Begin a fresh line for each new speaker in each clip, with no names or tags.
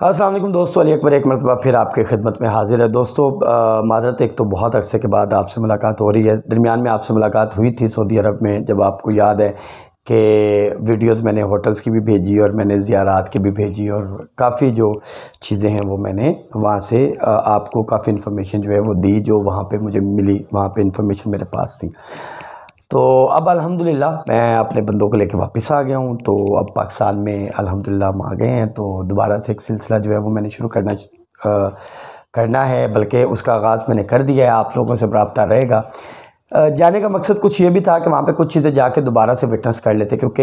हाँ, असलम दोस्तों अली अकबर एक मरतबा फिर आपके खिदमत में हाजिर है दोस्तों माजरत एक तो बहुत अरसे के बाद आपसे मुलाकात हो रही है दरमियान में आपसे मुलाकात हुई थी सऊदी अरब में जब आपको याद है कि वीडियोस मैंने होटल्स की भी भेजी और मैंने ज़्यारात की भी भेजी और काफ़ी जो चीज़ें हैं वो मैंने वहाँ से आपको काफ़ी इन्फॉर्मेशन जो है वो दी जो वहाँ पर मुझे मिली वहाँ पर इन्फॉर्मेशन मेरे पास थी तो अब अल्हम्दुलिल्लाह मैं अपने बंदों को लेके वापस आ गया हूँ तो अब पाकिस्तान में अल्हम्दुलिल्लाह हम आ गए हैं तो दोबारा से एक सिलसिला जो है वो मैंने शुरू करना आ, करना है बल्कि उसका आगाज़ मैंने कर दिया है आप लोगों से रबता रहेगा जाने का मकसद कुछ ये भी था कि वहाँ पर कुछ चीज़ें जाके दोबारा से विटनेस कर लेते क्योंकि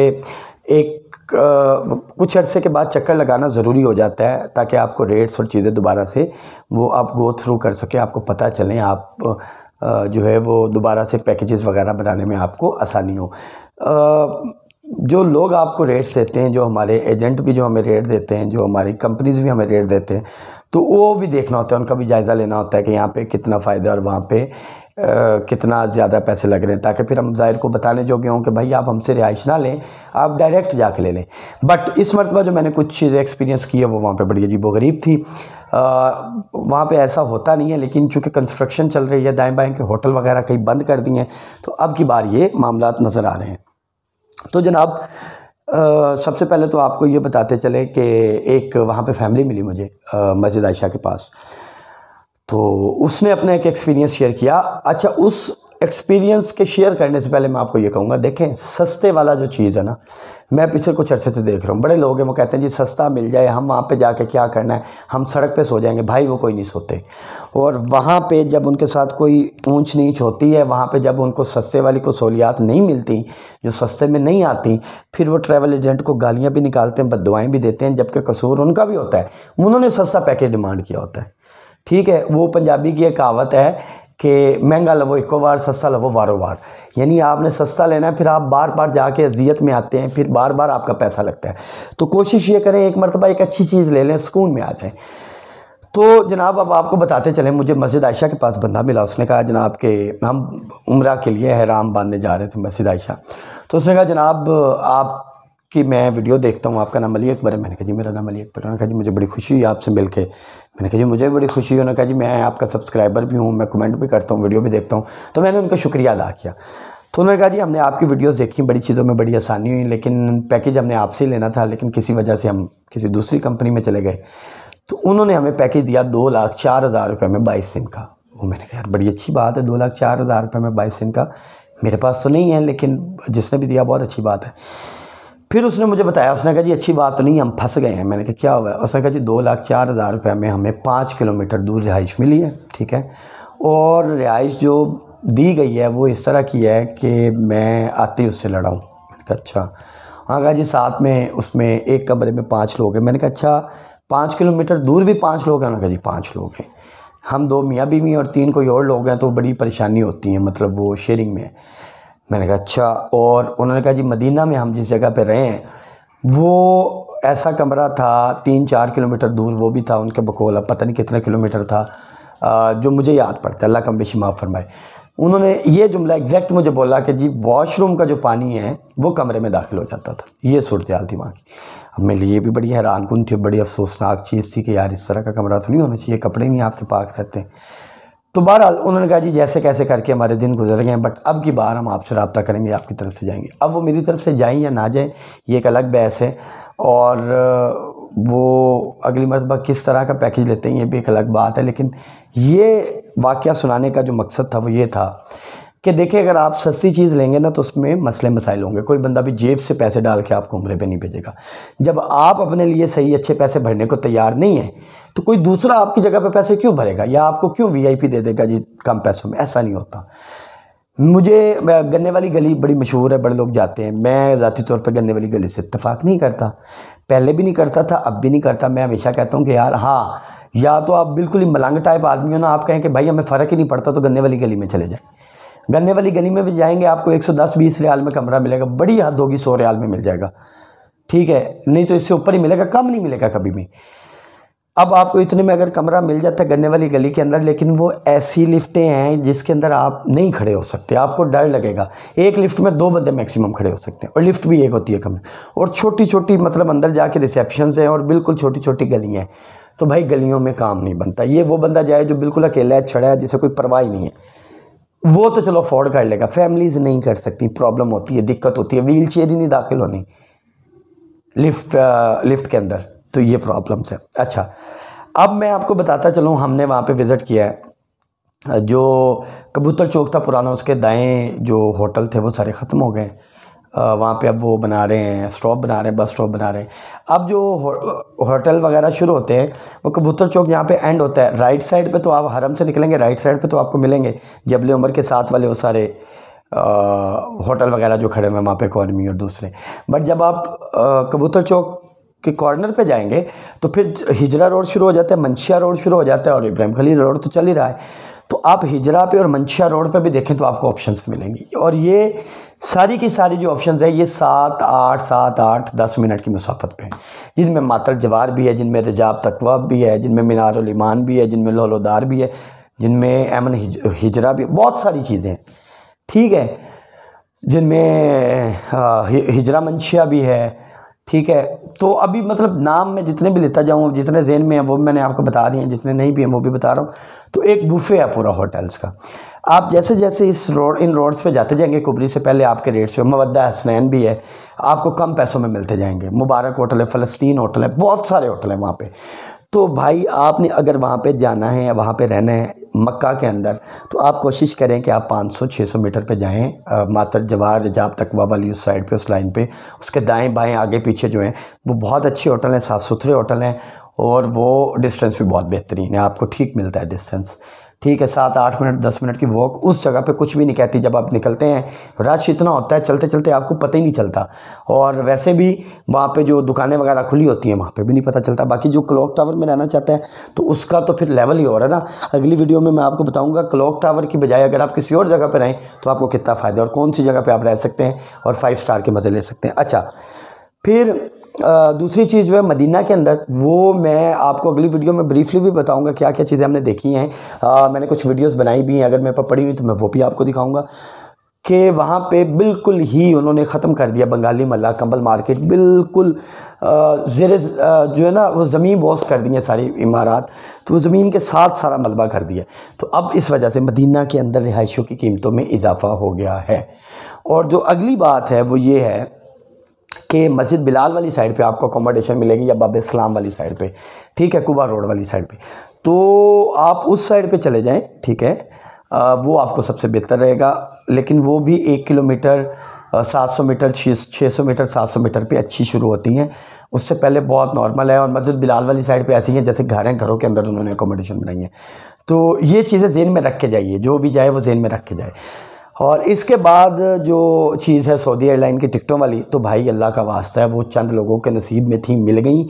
एक आ, कुछ अरसे के बाद चक्कर लगाना ज़रूरी हो जाता है ताकि आपको रेट्स और चीज़ें दोबारा से वो आप गो थ्रू कर सकें आपको पता चलें आप जो है वो दोबारा से पैकेजेस वगैरह बनाने में आपको आसानी हो जो लोग आपको रेट्स देते हैं जो हमारे एजेंट भी जो हमें रेट देते हैं जो हमारी कंपनीज भी हमें रेट देते हैं तो वो भी देखना होता है उनका भी जायज़ा लेना होता है कि यहाँ पे कितना फ़ायदा और वहाँ पे Uh, कितना ज़्यादा पैसे लग रहे हैं ताकि फिर हम ज़ाहिर को बताने जोगे हों कि भाई आप हमसे रिहाइश ना लें आप डायरेक्ट कर ले लें बट इस मरतबा जो मैंने कुछ चीज़ें एक्सपीरियंस की है वो वहाँ पे बड़ी अजीब वरीब थी वहाँ पे ऐसा होता नहीं है लेकिन चूंकि कंस्ट्रक्शन चल रही है दाएँ बाएं के होटल वगैरह कहीं बंद कर दिए हैं तो अब की बार ये मामला नज़र आ रहे हैं तो जनाब आ, सबसे पहले तो आपको ये बताते चले कि एक वहाँ पे फैमिली मिली मुझे मस्जिद आयशा के पास तो उसने अपना एक एक्सपीरियंस शेयर किया अच्छा उस एक्सपीरियंस के शेयर करने से पहले मैं आपको ये कहूँगा देखें सस्ते वाला जो चीज़ है ना मैं पिछले कुछ अर्से से देख रहा हूँ बड़े लोग हैं वो कहते हैं जी सस्ता मिल जाए हम वहाँ पे जाके क्या करना है हम सड़क पे सो जाएंगे भाई वो कोई नहीं सोते और वहाँ पे जब उनके साथ कोई ऊंच नीच होती है वहाँ पर जब उनको सस्ते वाली को सहूलियात नहीं मिलती जो सस्ते में नहीं आती फिर वो ट्रैवल एजेंट को गालियाँ भी निकालते हैं बदवाएँ भी देते हैं जबकि कसूर उनका भी होता है उन्होंने सस्ता पैकेज डिमांड किया होता है ठीक है वो पंजाबी की एक कहावत है कि महंगा लवो इको बार सस्ता लवो वारो बार यानी आपने सस्ता लेना है फिर आप बार बार जाके अजियत में आते हैं फिर बार बार आपका पैसा लगता है तो कोशिश ये करें एक मरतबा एक अच्छी चीज़ ले लें सुकून में आ जाएँ तो जनाब अब आपको बताते चलें मुझे मस्जिद आयशा के पास बंदा मिला उसने कहा जनाब के हम उम्र के लिए हैराम बांधने जा रहे थे मस्जिद आयशा तो उसने कहा जनाब आप कि मैं वीडियो देखता हूँ आपका नाम अली अकबर है मैंने कहा जी मेरा नाम अली अकबर उन्होंने कहा जी मुझे बड़ी खुशी हुई आपसे मिल के मैंने कहा जी मुझे बड़ी खुशी हुई उन्होंने कहा जी मैं आपका सब्सक्राइबर भी हूँ मैं कमेंट भी करता हूँ वीडियो भी देखता हूँ तो मैंने उनका शुक्रिया अदा किया तो उन्होंने कहा जी हमने आपकी वीडियोज़ देखी बड़ी चीज़ों में बड़ी आसानी हुई लेकिन पैकेज हमने आपसे ही लेना था लेकिन किसी वजह से हम किसी दूसरी कंपनी में चले गए तो उन्होंने हमें पैकेज दिया दो लाख चार हज़ार रुपये में बाईस दिन का वो मैंने कहा यार बड़ी अच्छी बात है दो लाख चार हज़ार रुपये में बाईस दिन का मेरे पास तो नहीं है लेकिन जिसने भी दिया बहुत अच्छी बात है फिर उसने मुझे बताया उसने कहा जी अच्छी बात तो नहीं हम फंस गए हैं मैंने कहा क्या हुआ उसने कहा जी दो लाख चार हज़ार रुपये में हमें पाँच किलोमीटर दूर रिहाइश मिली है ठीक है और रिहाइश जो दी गई है वो इस तरह की है कि मैं आते ही उससे लड़ाऊँ मैंने कहा अच्छा हाँ कहा जी साथ में उसमें एक कमरे में पाँच लोग हैं मैंने कहा अच्छा पाँच किलोमीटर दूर भी पाँच लोग हैं उन्होंने कहा जी पाँच लोग हैं हम दो मियाँ बीवी और तीन कोई और लोग हैं तो बड़ी परेशानी होती है मतलब वो शेयरिंग में मैंने कहा अच्छा और उन्होंने कहा जी मदीना में हम जिस जगह पर रहे हैं वो ऐसा कमरा था तीन चार किलोमीटर दूर वो भी था उनके बकोल अब पता नहीं कितना किलोमीटर था जो मुझे याद पड़ता है अल्लाह का बेशी माफ़ फरमाए उन्होंने ये जुमला एग्जैक्ट मुझे बोला कि जी वॉशरूम का जो पानी है वो कमरे में दाखिल हो जाता था ये सूरत हाल थी वहाँ की अब मेरे लिए भी बड़ी हैरानकुन थी बड़ी अफसोसनाक चीज़ थी कि यार इस तरह का कमरा तो नहीं होना चाहिए कपड़े नहीं आपके पाक रहते हैं तो बहरहाल उन्होंने कहा जी जैसे कैसे करके हमारे दिन गुजर गए बट अब की बार हम आपसे रबता करेंगे आपकी तरफ से जाएंगे अब वो मेरी तरफ से जाएँ या ना जाएँ ये एक अलग बहस है और वो अगली मरतबा किस तरह का पैकेज लेते हैं ये भी एक अलग बात है लेकिन ये वाक़ सुनाने का जो मकसद था वो ये था कि देखिए अगर आप सस्ती चीज़ लेंगे ना तो उसमें मसले मसाइल होंगे कोई बंदा भी जेब से पैसे डाल के आपको उम्र पे नहीं भेजेगा जब आप अपने लिए सही अच्छे पैसे भरने को तैयार नहीं है तो कोई दूसरा आपकी जगह पे पैसे क्यों भरेगा या आपको क्यों वीआईपी दे देगा जी कम पैसों में ऐसा नहीं होता मुझे गन्ने वाली गली बड़ी मशहूर है बड़े लोग जाते हैं मैं ज़ाती तौर पर गन्ने वाली गली से इतफाक़ नहीं करता पहले भी नहीं करता था अब भी नहीं करता मैं हमेशा कहता हूँ कि यार हाँ या तो आप बिल्कुल ही मलंग टाइप आदमी हो ना आप कहें कि भाई हमें फ़र्क ही नहीं पड़ता तो गन्ने वाली गली में चले जाएँ गन्ने वाली गली में भी जाएंगे आपको एक सौ दस बीस रियाल में कमरा मिलेगा बड़ी हद होगी सौ रियाल में मिल जाएगा ठीक है नहीं तो इससे ऊपर ही मिलेगा कम नहीं मिलेगा कभी भी अब आपको इतने में अगर कमरा मिल जाता है गन्ने वाली गली के अंदर लेकिन वो ऐसी लिफ्टें हैं जिसके अंदर आप नहीं खड़े हो सकते आपको डर लगेगा एक लिफ्ट में दो बंदे मैक्सिमम खड़े हो सकते हैं और लिफ्ट भी एक होती है कमरे और छोटी छोटी मतलब अंदर जाके रिसेप्शन हैं और बिल्कुल छोटी छोटी गलियाँ हैं तो भाई गलियों में काम नहीं बनता ये वो बंदा जाए जो बिल्कुल अकेला है छड़ा है जिसे कोई परवाह ही नहीं है वो तो चलो अफोर्ड कर लेगा फैमिलीज नहीं कर सकती प्रॉब्लम होती है दिक्कत होती है व्हील चेयर ही नहीं दाखिल होनी लिफ्ट आ, लिफ्ट के अंदर तो ये प्रॉब्लम्स है अच्छा अब मैं आपको बताता चलूँ हमने वहाँ पे विज़िट किया है जो कबूतर चौक था पुराना उसके दाएँ जो होटल थे वो सारे ख़त्म हो गए वहाँ पे अब वो बना रहे हैं स्टॉप बना रहे हैं बस स्टॉप बना रहे हैं अब जो होटल वगैरह शुरू होते हैं वो कबूतर चौक यहाँ पे एंड होता है राइट साइड पे तो आप हरम से निकलेंगे राइट साइड पे तो आपको मिलेंगे जबल उमर के साथ वाले वो सारे होटल वगैरह जो खड़े हुए हैं वहाँ पे कॉर्मी और दूसरे बट जब आप कबूतर चौक के कॉर्नर पे जाएंगे तो फिर हिजरा रोड शुरू हो जाता है मंशिया रोड शुरू हो जाता है और इब्राहिम खलील रोड तो चल ही रहा है तो आप हिजरा पे और मंशिया रोड पे भी देखें तो आपको ऑप्शंस मिलेंगी और ये सारी की सारी जो ऑप्शन है ये सात आठ सात आठ दस मिनट की मुसाफत पे हैं जिनमें मातर जवार भी है जिनमें रजाब तकवा भी है जिनमें मीनारमान भी है जिनमें लोलोदार भी है जिनमें अमन हिज, हिजरा भी बहुत सारी चीज़ें हैं ठीक है जिनमें हिजरा मंशिया भी है ठीक है तो अभी मतलब नाम मैं जितने भी लेता जाऊँ जितने जहन में हैं वो मैंने आपको बता दिए हैं जितने नहीं भी हैं वो भी बता रहा हूँ तो एक बुफे है पूरा होटल्स का आप जैसे जैसे इस रोड इन रोड्स पे जाते जाएंगे कुबरी से पहले आपके रेट्स जो मवदा हसनैन भी है आपको कम पैसों में मिलते जाएंगे मुबारक होटल है फ़लस्तीन होटल है बहुत सारे होटल हैं वहाँ पे तो भाई आपने अगर वहाँ पे जाना है या वहाँ पे रहना है मक्का के अंदर तो आप कोशिश करें कि आप 500-600 मीटर पे जाएं मातर जवाहर जाब तकवा वाली उस साइड पे उस लाइन पे उसके दाएं बाएं आगे पीछे जो हैं वो बहुत अच्छे होटल हैं साफ़ सुथरे होटल हैं और वो डिस्टेंस भी बहुत बेहतरीन है आपको ठीक मिलता है डिस्टेंस ठीक है सात आठ मिनट दस मिनट की वॉक उस जगह पे कुछ भी नहीं कहती जब आप निकलते हैं रश इतना होता है चलते चलते आपको पता ही नहीं चलता और वैसे भी वहाँ पे जो दुकानें वगैरह खुली होती हैं वहाँ पे भी नहीं पता चलता बाकी जो क्लॉक टावर में रहना चाहता है तो उसका तो फिर लेवल ही हो रहा है ना अगली वीडियो में मैं आपको बताऊँगा क्लॉक टावर की बजाय अगर आप किसी और जगह पर रहें तो आपको कितना फ़ायदा और कौन सी जगह पर आप रह सकते हैं और फाइव स्टार के मज़े ले सकते हैं अच्छा फिर दूसरी चीज़ जो है मदीना के अंदर वो मैं आपको अगली वीडियो में ब्रीफली भी बताऊँगा क्या क्या चीज़ें हमने देखी हैं मैंने कुछ वीडियोज़ बनाई भी हैं अगर मेरे पर पड़ी हुई तो मैं वो भी आपको दिखाऊँगा कि वहाँ पे बिल्कुल ही उन्होंने ख़त्म कर दिया बंगाली मल्ला कंबल मार्केट बिल्कुल जेर जो है ना वो ज़मीन बॉस कर दी है सारी इमारत तो वो ज़मीन के साथ सारा मलबा कर दिया तो अब इस वजह से मदीना के अंदर रिहाइशों की कीमतों में इजाफ़ा हो गया है और जो अगली बात है वो ये है कि मस्जिद बिलाल वाली साइड पे आपको अकोमोडेशन मिलेगी या बब इस्लाम वाली साइड पे ठीक है कुबा रोड वाली साइड पे तो आप उस साइड पे चले जाएं ठीक है आ, वो आपको सबसे बेहतर रहेगा लेकिन वो भी एक किलोमीटर सात सौ मीटर छः सौ मीटर सात सौ मीटर पे अच्छी शुरू होती हैं उससे पहले बहुत नॉर्मल है और मस्जिद बिलाल वाली साइड पे ऐसी हैं जैसे घर हैं घरों के अंदर उन्होंने अकोमोडेशन बनाई है तो ये चीज़ें जेन में रख के जाइए जो भी जाए वो जेन में रख के जाए और इसके बाद जो चीज़ है सऊदी एयरलाइन की टिकटों वाली तो भाई अल्लाह का वास्ता है वो चंद लोगों के नसीब में थी मिल गई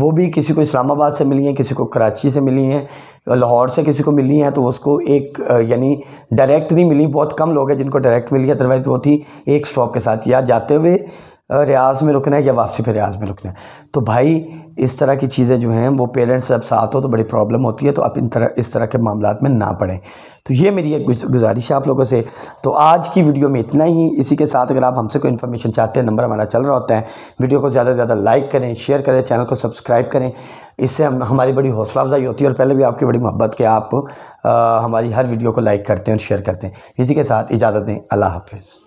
वो भी किसी को इस्लामाबाद से मिली हैं किसी को कराची से मिली हैं लाहौर से किसी को मिली हैं तो उसको एक यानी डायरेक्ट नहीं मिली बहुत कम लोग हैं जिनको डायरेक्ट मिली अदरवाइज़ वो थी एक स्टॉप के साथ या जाते हुए रियाज में रुकना है या वापसी पर रियाज में रुकना है तो भाई इस तरह की चीज़ें जो हैं वो पेरेंट्स जब साथ हो तो बड़ी प्रॉब्लम होती है तो आप इन तरह इस तरह के मामला में ना पड़ें तो ये मेरी एक गुजारिश है आप लोगों से तो आज की वीडियो में इतना ही इसी के साथ अगर आप हमसे कोई इन्फॉर्मेशन चाहते हैं नंबर हमारा चल रहा होता है वीडियो को ज़्यादा से ज़्यादा लाइक करें शेयर करें चैनल को सब्सक्राइब करें इससे हम हमारी बड़ी हौसला अफजाई होती है और पहले भी आपकी बड़ी मोहब्बत के आप आ, हमारी हर वीडियो को लाइक करते हैं और शेयर करते हैं इसी के साथ इजाज़त दें अल्लाह हाफिज़